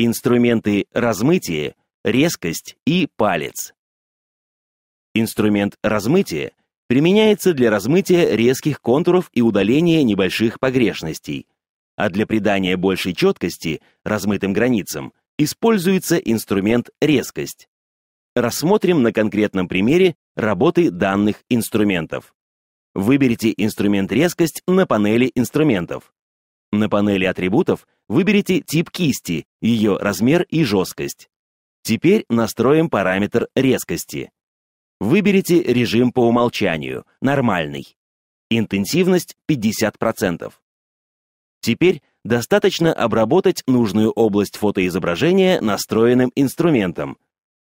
Инструменты размытия, резкость и палец. Инструмент размытия применяется для размытия резких контуров и удаления небольших погрешностей, а для придания большей четкости размытым границам используется инструмент резкость. Рассмотрим на конкретном примере работы данных инструментов. Выберите инструмент резкость на панели инструментов. На панели атрибутов выберите тип кисти, ее размер и жесткость. Теперь настроим параметр резкости. Выберите режим по умолчанию, нормальный. Интенсивность 50%. Теперь достаточно обработать нужную область фотоизображения настроенным инструментом.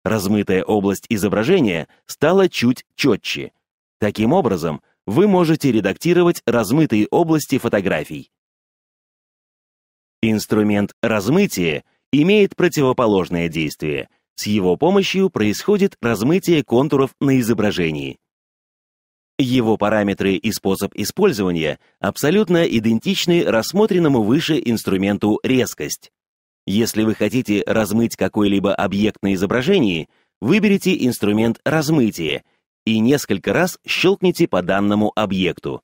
Размытая область изображения стала чуть четче. Таким образом, вы можете редактировать размытые области фотографий. Инструмент размытия имеет противоположное действие. С его помощью происходит размытие контуров на изображении. Его параметры и способ использования абсолютно идентичны рассмотренному выше инструменту резкость. Если вы хотите размыть какой-либо объект на изображении, выберите инструмент Размытие и несколько раз щелкните по данному объекту.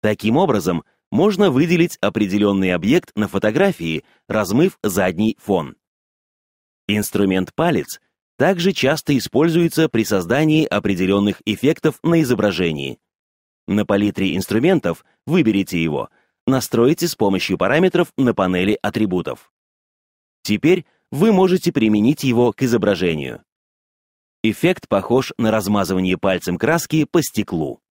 Таким образом, можно выделить определенный объект на фотографии, размыв задний фон. Инструмент палец также часто используется при создании определенных эффектов на изображении. На палитре инструментов выберите его, настройте с помощью параметров на панели атрибутов. Теперь вы можете применить его к изображению. Эффект похож на размазывание пальцем краски по стеклу.